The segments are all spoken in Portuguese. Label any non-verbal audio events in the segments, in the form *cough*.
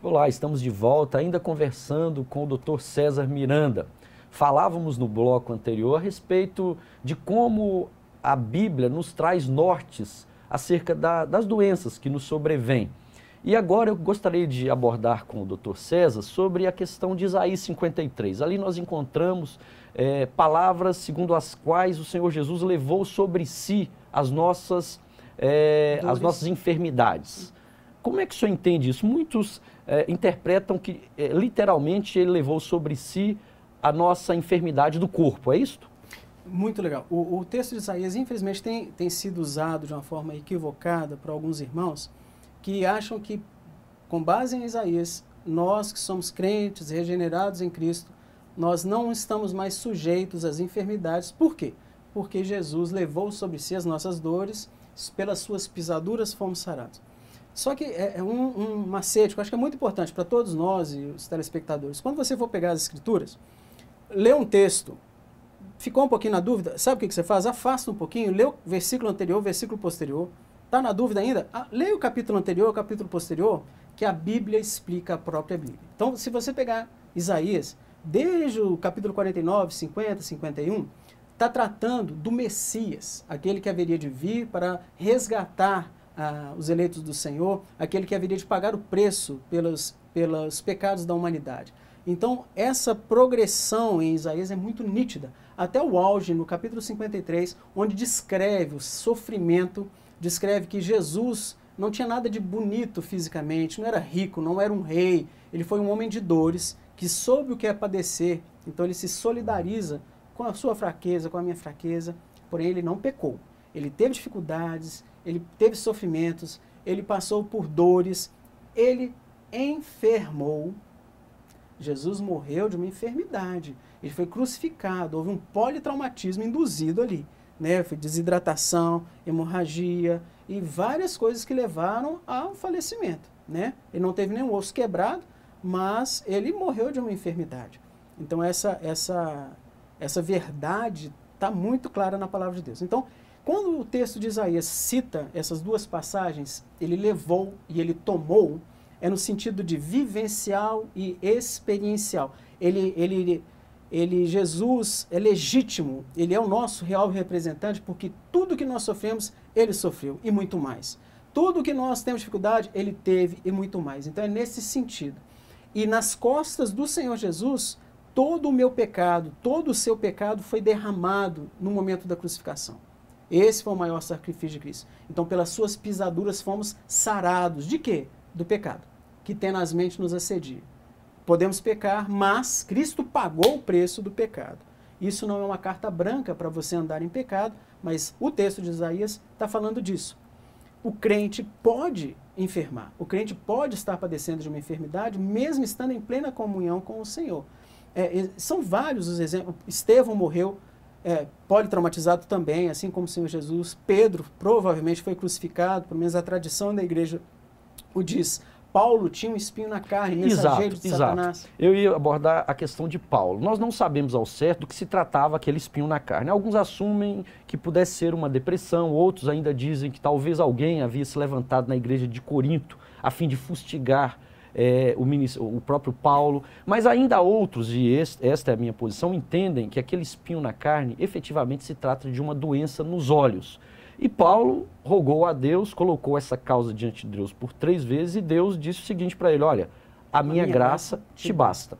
Olá, estamos de volta ainda conversando com o Dr. César Miranda. Falávamos no bloco anterior a respeito de como a Bíblia nos traz nortes acerca da, das doenças que nos sobrevêm. E agora eu gostaria de abordar com o Dr. César sobre a questão de Isaías 53. Ali nós encontramos é, palavras segundo as quais o Senhor Jesus levou sobre si as nossas, é, as nossas enfermidades. Como é que o senhor entende isso? Muitos é, interpretam que é, literalmente ele levou sobre si a nossa enfermidade do corpo, é isto? Muito legal. O, o texto de Isaías, infelizmente, tem, tem sido usado de uma forma equivocada para alguns irmãos que acham que, com base em Isaías, nós que somos crentes, regenerados em Cristo, nós não estamos mais sujeitos às enfermidades. Por quê? Porque Jesus levou sobre si as nossas dores, pelas suas pisaduras fomos sarados. Só que é, é, um, um macete que eu acho que é muito importante para todos nós e os telespectadores. Quando você for pegar as escrituras, lê um texto, ficou um pouquinho na dúvida, sabe o que, que você faz? Afasta um pouquinho, lê o versículo anterior, o versículo posterior. Está na dúvida ainda? Ah, leia o capítulo anterior, o capítulo posterior, que a Bíblia explica a própria Bíblia. Então, se você pegar Isaías, desde o capítulo 49, 50, 51, está tratando do Messias, aquele que haveria de vir para resgatar ah, os eleitos do Senhor, aquele que haveria de pagar o preço pelos, pelos pecados da humanidade. Então, essa progressão em Isaías é muito nítida, até o auge no capítulo 53, onde descreve o sofrimento, descreve que Jesus não tinha nada de bonito fisicamente, não era rico, não era um rei, ele foi um homem de dores que soube o que é padecer, então ele se solidariza com a sua fraqueza, com a minha fraqueza, porém ele não pecou. Ele teve dificuldades, ele teve sofrimentos, ele passou por dores, ele enfermou. Jesus morreu de uma enfermidade. Ele foi crucificado, houve um politraumatismo induzido ali, né? Foi desidratação, hemorragia e várias coisas que levaram ao falecimento, né? Ele não teve nenhum osso quebrado, mas ele morreu de uma enfermidade. Então essa essa essa verdade está muito clara na palavra de Deus. Então quando o texto de Isaías cita essas duas passagens, ele levou e ele tomou, é no sentido de vivencial e experiencial. Ele, ele, ele, Jesus é legítimo, ele é o nosso real representante, porque tudo que nós sofremos, ele sofreu e muito mais. Tudo que nós temos dificuldade, ele teve e muito mais. Então é nesse sentido. E nas costas do Senhor Jesus, todo o meu pecado, todo o seu pecado foi derramado no momento da crucificação. Esse foi o maior sacrifício de Cristo. Então, pelas suas pisaduras fomos sarados. De quê? Do pecado, que tenazmente nos assedia. Podemos pecar, mas Cristo pagou o preço do pecado. Isso não é uma carta branca para você andar em pecado, mas o texto de Isaías está falando disso. O crente pode enfermar, o crente pode estar padecendo de uma enfermidade, mesmo estando em plena comunhão com o Senhor. É, são vários os exemplos. Estevão morreu é, politraumatizado também, assim como o Senhor Jesus. Pedro provavelmente foi crucificado, pelo menos a tradição da igreja o diz. Paulo tinha um espinho na carne, mensageiro exato, de Satanás. Exato. Eu ia abordar a questão de Paulo. Nós não sabemos ao certo do que se tratava aquele espinho na carne. Alguns assumem que pudesse ser uma depressão, outros ainda dizem que talvez alguém havia se levantado na igreja de Corinto a fim de fustigar é, o, ministro, o próprio Paulo, mas ainda outros, e esta é a minha posição, entendem que aquele espinho na carne efetivamente se trata de uma doença nos olhos. E Paulo rogou a Deus, colocou essa causa diante de Deus por três vezes e Deus disse o seguinte para ele: Olha, a, a minha, graça, te basta.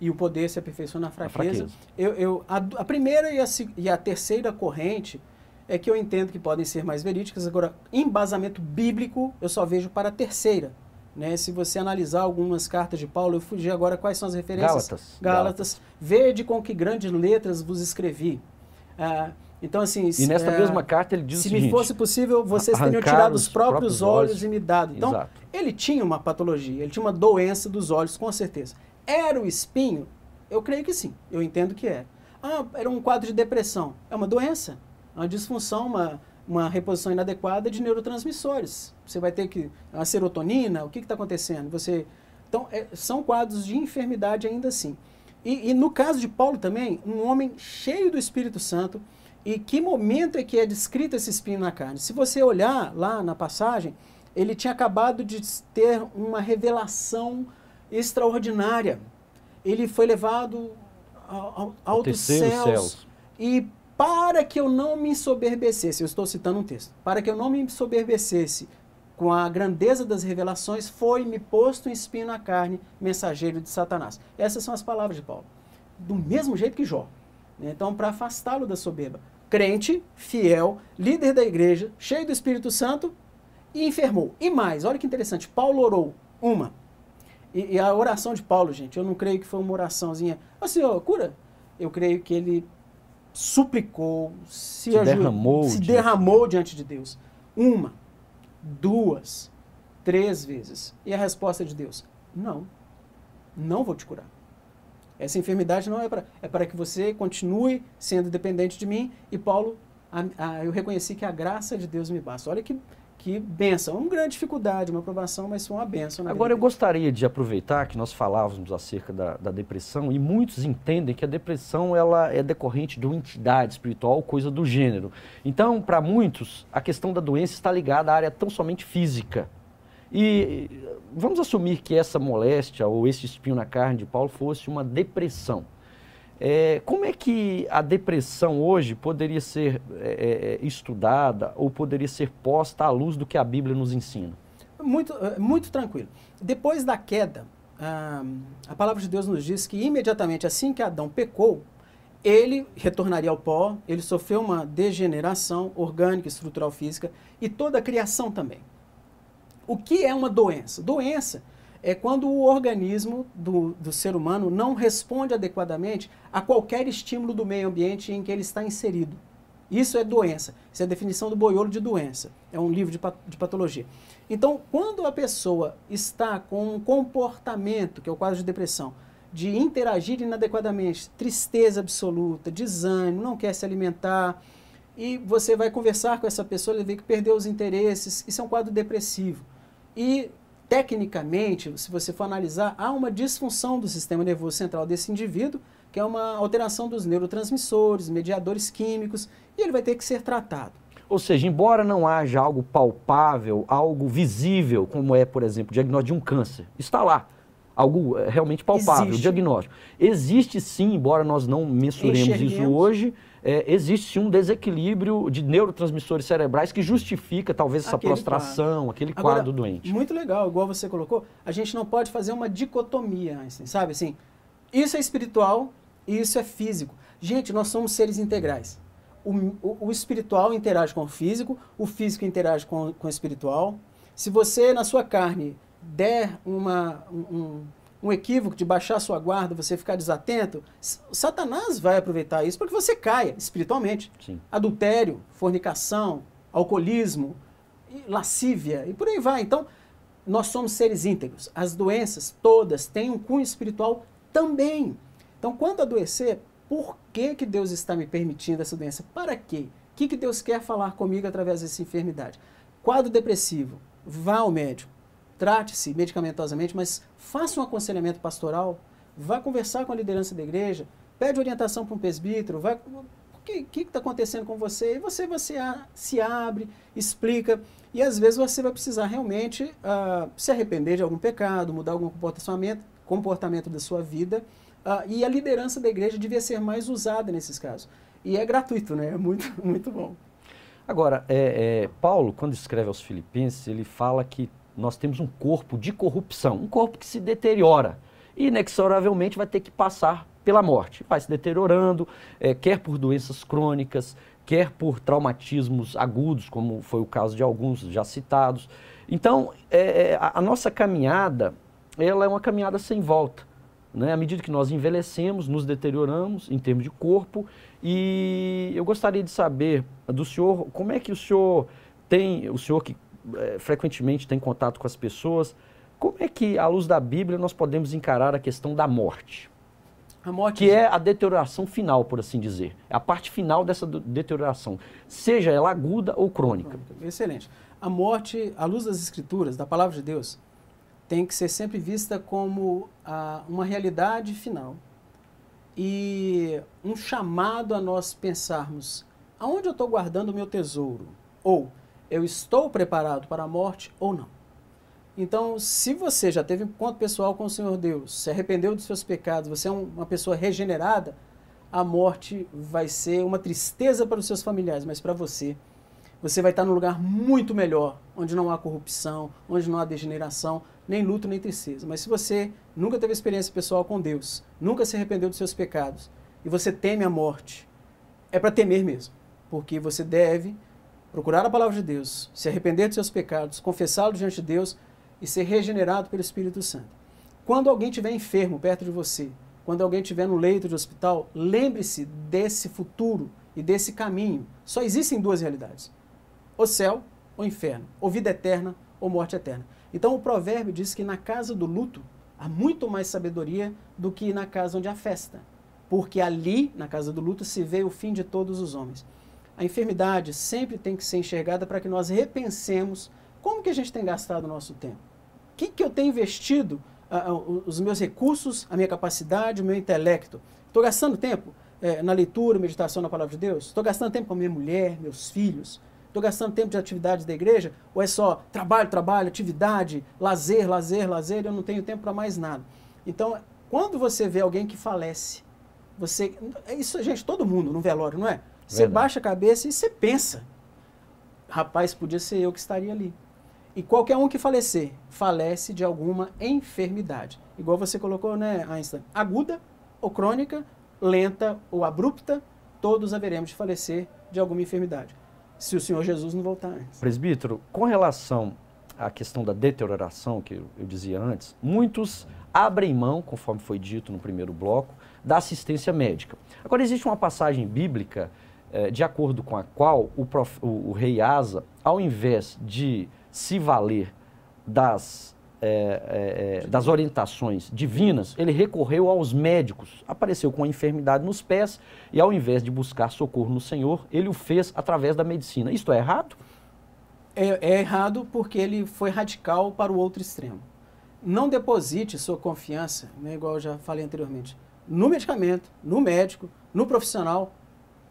E o poder se aperfeiçoa na fraqueza. fraqueza. Eu, eu a, a, primeira e a, e a terceira corrente é que eu entendo que podem ser mais verídicas. Agora, embasamento bíblico, eu só vejo para a terceira. Né? Se você analisar algumas cartas de Paulo, eu fugi agora, quais são as referências? Gálatas. Gálatas. Gálatas. Verde com que grandes letras vos escrevi. Ah, então, assim... E nesta ah, mesma carta ele diz se o seguinte... Se me fosse possível, vocês teriam tirado os próprios, próprios olhos, olhos, e me dado. Então, Exato. ele tinha uma patologia, ele tinha uma doença dos olhos, com certeza. Era o espinho? Eu creio que sim, eu entendo que era. Ah, era um quadro de depressão. É uma doença, uma disfunção, uma uma reposição inadequada de neurotransmissores. Você vai ter que. A serotonina, o que está acontecendo? Você. Então, é, são quadros de enfermidade ainda assim. E, e, no caso de Paulo também, um homem cheio do Espírito Santo. E que momento é que é descrito esse espinho na carne? Se você olhar lá na passagem, ele tinha acabado de ter uma revelação extraordinária. Ele foi levado ao, ao, ao dos céus, céus e para que eu não me soberbecesse, eu estou citando um texto, para que eu não me soberbecesse com a grandeza das revelações, foi-me posto um espinho na carne, mensageiro de Satanás. Essas são as palavras de Paulo. Do mesmo jeito que Jó. Então, para afastá-lo da soberba. Crente, fiel, líder da igreja, cheio do Espírito Santo e enfermou. E mais, olha que interessante, Paulo orou uma. E, e a oração de Paulo, gente, eu não creio que foi uma oraçãozinha. Ó oh, Senhor, cura. Eu creio que ele suplicou, se, se derramou, se diante derramou diante de Deus. Uma, duas, três vezes. E a resposta é de Deus: não, não vou te curar. Essa enfermidade não é para é para que você continue sendo dependente de mim. E Paulo, a, a, eu reconheci que a graça de Deus me basta. Olha que que benção, é uma grande dificuldade, uma aprovação, mas foi uma benção. Agora eu gostaria de aproveitar que nós falávamos acerca da, da, depressão e muitos entendem que a depressão ela é decorrente de uma entidade espiritual, coisa do gênero. Então, para muitos, a questão da doença está ligada à área tão somente física. E vamos assumir que essa moléstia ou esse espinho na carne de Paulo fosse uma depressão. É, como é que a depressão hoje poderia ser é, é, é, estudada ou poderia ser posta à luz do que a Bíblia nos ensina? Muito, é, muito tranquilo. Depois da queda, a, ah, a palavra de Deus nos diz que imediatamente assim que Adão pecou, ele retornaria ao pó, ele sofreu uma degeneração orgânica, estrutural, física e toda a criação também. O que é uma doença? Doença é quando o organismo do, do ser humano não responde adequadamente a qualquer estímulo do meio ambiente em que ele está inserido. Isso é doença. Isso é a definição do boiolo de doença. É um livro de, de patologia. Então, quando a pessoa está com um comportamento, que é o quadro de depressão, de interagir inadequadamente, tristeza absoluta, desânimo, não quer se alimentar, e você vai conversar com essa pessoa, ele vê que perdeu os interesses, isso é um quadro depressivo. E Tecnicamente, se você for analisar, há uma disfunção do sistema nervoso central desse indivíduo, que é uma alteração dos neurotransmissores, mediadores químicos, e ele vai ter que ser tratado. Ou seja, embora não haja algo palpável, algo visível, como é, por exemplo, o diagnóstico de um câncer, está lá algo eh, realmente palpável, existe. diagnóstico. Existe sim, embora nós não mensuremos isso hoje, é, existe sim um desequilíbrio de neurotransmissores cerebrais que justifica talvez aquele essa prostração, quadro. aquele Agora, quadro doente. Muito legal, igual você colocou, a gente não pode fazer uma dicotomia, sabe assim? Isso é espiritual e isso é físico. Gente, nós somos seres integrais. O, o, o espiritual interage com o físico, o físico interage com, com o espiritual. Se você, na sua carne, der uma, um, um equívoco de baixar sua guarda, você ficar desatento, Satanás vai aproveitar isso para que você caia espiritualmente. Sim. Adultério, fornicação, alcoolismo, lascívia e por aí vai. Então, nós somos seres íntegros. As doenças todas têm um cunho espiritual também. Então, quando adoecer, por que, que Deus está me permitindo essa doença? Para quê? O que, que Deus quer falar comigo através dessa enfermidade? Quadro depressivo, vá ao médico trate-se medicamentosamente, mas faça um aconselhamento pastoral, vá conversar com a liderança da igreja, pede orientação para um presbítero, vai, o que está acontecendo com você? E você, você a, se abre, explica, e às vezes você vai precisar realmente uh, se arrepender de algum pecado, mudar algum comportamento, comportamento da sua vida, uh, e a liderança da igreja devia ser mais usada nesses casos. E é gratuito, né? É muito, *laughs* muito bom. Agora, é, é, Paulo, quando escreve aos Filipenses, ele fala que nós temos um corpo de corrupção, um corpo que se deteriora e inexoravelmente vai ter que passar pela morte. Vai se deteriorando, é, quer por doenças crônicas, quer por traumatismos agudos, como foi o caso de alguns já citados. Então, é, a, a, nossa caminhada, ela é uma caminhada sem volta. Né? À medida que nós envelhecemos, nos deterioramos em termos de corpo, e eu gostaria de saber do senhor, como é que o senhor tem, o senhor que eh, frequentemente tem contato com as pessoas. Como é que, à luz da Bíblia, nós podemos encarar a questão da morte? A morte que é a deterioração final, por assim dizer. É a parte final dessa deterioração, seja ela aguda ou crônica. Excelente. A morte, à luz das Escrituras, da palavra de Deus, tem que ser sempre vista como ah, uma realidade final e um chamado a nós pensarmos aonde eu estou guardando o meu tesouro ou eu estou preparado para a morte ou não. Então, se você já teve encontro pessoal com o Senhor Deus, se arrependeu dos seus pecados, você é uma pessoa regenerada, a morte vai ser uma tristeza para os seus familiares, mas para você, você vai estar num lugar muito melhor, onde não há corrupção, onde não há degeneração, nem luto, nem tristeza. Mas se você nunca teve experiência pessoal com Deus, nunca se arrependeu dos seus pecados, e você teme a morte, é para temer mesmo, porque você deve procurar a palavra de Deus, se arrepender de seus pecados, confessá-los diante de Deus e ser regenerado pelo Espírito Santo. Quando alguém estiver enfermo perto de você, quando alguém estiver no leito de hospital, lembre-se desse futuro e desse caminho. Só existem duas realidades: o céu ou inferno, ou vida eterna ou morte eterna. Então o provérbio diz que na casa do luto há muito mais sabedoria do que na casa onde há festa, porque ali, na casa do luto, se vê o fim de todos os homens. A enfermidade sempre tem que ser enxergada para que nós repensemos como que a gente tem gastado o nosso tempo. O que, que eu tenho investido a, a, os meus recursos, a minha capacidade, o meu intelecto? Estou gastando tempo é, na leitura, meditação na palavra de Deus? Estou gastando tempo com a minha mulher, meus filhos? Estou gastando tempo de atividades da igreja? Ou é só trabalho, trabalho, atividade, lazer, lazer, lazer, eu não tenho tempo para mais nada? Então, quando você vê alguém que falece, você. Isso, gente, todo mundo no velório, não é? Você baixa a cabeça e você pensa. Rapaz, podia ser eu que estaria ali. E qualquer um que falecer, falece de alguma enfermidade. Igual você colocou, né, Einstein? Aguda ou crônica, lenta ou abrupta, todos haveremos de falecer de alguma enfermidade. Se o Senhor Jesus não voltar antes. Presbítero, com relação à questão da deterioração, que eu dizia antes, muitos abrem mão, conforme foi dito no primeiro bloco, da assistência médica. Agora, existe uma passagem bíblica é, de acordo com a qual o, prof, o, o, rei Asa, ao invés de se valer das, é, é, é, das orientações divinas, ele recorreu aos médicos. Apareceu com a enfermidade nos pés e, ao invés de buscar socorro no Senhor, ele o fez através da medicina. Isto é errado? é, é errado porque ele foi radical para o outro extremo não deposite sua confiança, né, igual eu já falei anteriormente, no medicamento, no médico, no profissional,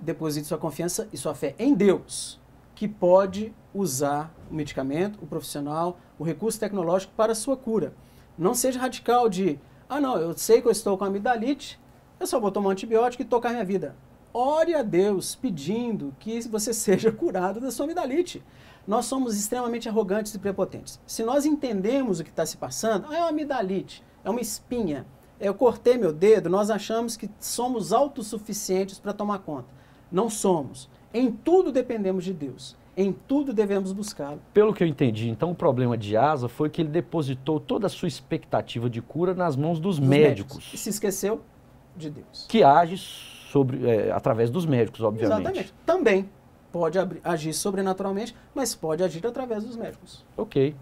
deposite sua confiança e sua fé em Deus, que pode usar o medicamento, o profissional, o recurso tecnológico para a sua cura. Não seja radical de, ah não, eu sei que eu estou com amidalite, eu é só vou tomar um antibiótico e tocar minha vida. Ore a Deus pedindo que você *laughs* seja curado da sua amidalite. Nós somos extremamente arrogantes e prepotentes. Se nós entendemos o que está se passando, ah, é uma amidalite, é uma espinha, eu cortei meu dedo, nós achamos que somos autossuficientes para tomar conta. Não somos. Em tudo dependemos de Deus. Em tudo devemos buscá-lo. Pelo que eu entendi, então o problema de Asa foi que ele depositou toda a sua expectativa de cura nas mãos dos, dos médicos. médicos. E se esqueceu de Deus. Que age sobre, é, através dos médicos, obviamente. Exatamente. Também pode agir sobrenaturalmente, mas pode agir através dos médicos. Ok.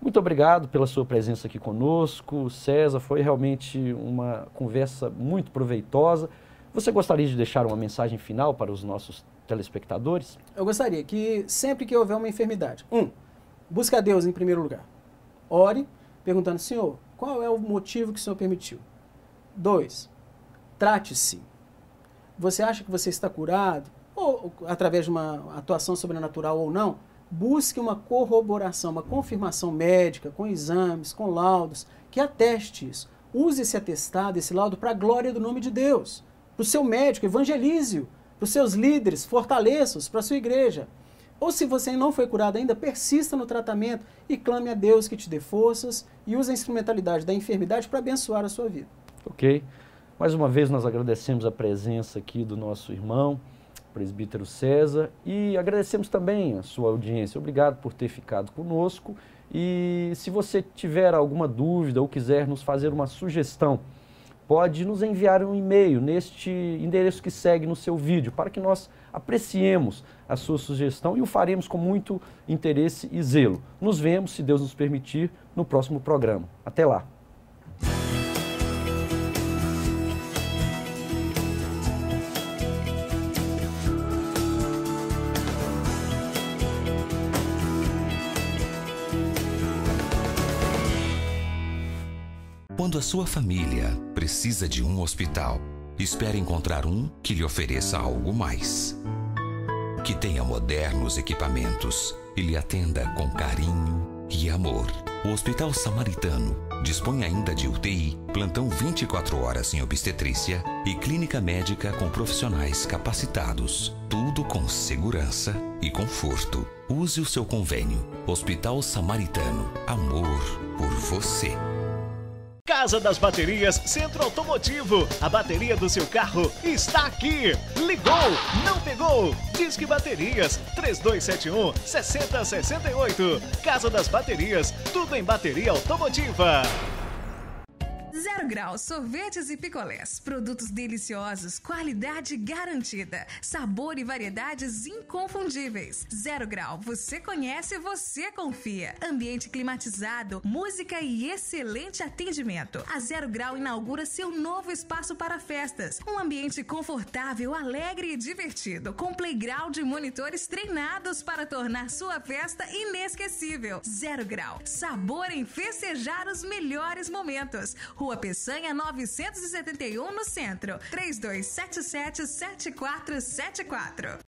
Muito obrigado pela sua presença aqui conosco, César. Foi realmente uma conversa muito proveitosa. Você gostaria de deixar uma mensagem final para os nossos telespectadores? Eu gostaria que sempre que houver uma enfermidade, um, busque a Deus em primeiro lugar. Ore, perguntando, Senhor, qual é o motivo que o Senhor permitiu? Dois, trate-se. Você acha que você está curado? Ou através de uma atuação sobrenatural ou não, busque uma corroboração, uma confirmação médica, com exames, com laudos, que ateste isso. Use esse atestado, esse laudo, para a glória do nome de Deus para o seu médico, evangelize-o, para os seus líderes, fortaleça-os, para a sua igreja. Ou se você não foi curado ainda, persista no tratamento e clame a Deus que te dê forças e use a instrumentalidade da enfermidade para abençoar a sua vida. Ok. Mais uma vez nós agradecemos a presença aqui do nosso irmão, presbítero César, e agradecemos também a sua audiência. Obrigado por ter ficado conosco. E se você tiver alguma dúvida ou quiser nos fazer uma sugestão, pode nos enviar um e-mail neste endereço que segue no seu vídeo, para que nós apreciemos a sua sugestão e o faremos com muito interesse e zelo. Nos vemos, se Deus nos permitir, no próximo programa. Até lá! Quando a sua família precisa de um hospital, espere encontrar um que lhe ofereça algo mais. Que tenha modernos equipamentos e lhe atenda com carinho e amor. O Hospital Samaritano dispõe ainda de UTI, plantão 24 horas em obstetrícia e clínica médica com profissionais capacitados. Tudo com segurança e conforto. Use o seu convênio. Hospital Samaritano. Amor por você. Casa das Baterias Centro Automotivo. A bateria do seu carro está aqui. Ligou, não pegou. Disque Baterias 3271 6068. Casa das Baterias, tudo em bateria automotiva. Zero Grau Sorvetes e Picolés. Produtos deliciosos, qualidade garantida, sabor e variedades inconfundíveis. Zero Grau, você conhece, você confia. Ambiente climatizado, música e excelente atendimento. A Zero Grau inaugura seu novo espaço para festas. Um ambiente confortável, alegre e divertido, com playground de monitores treinados para tornar sua festa inesquecível. Zero Grau, sabor em festejar os melhores momentos. Rua Peçanha 971 no centro. 3277 7474.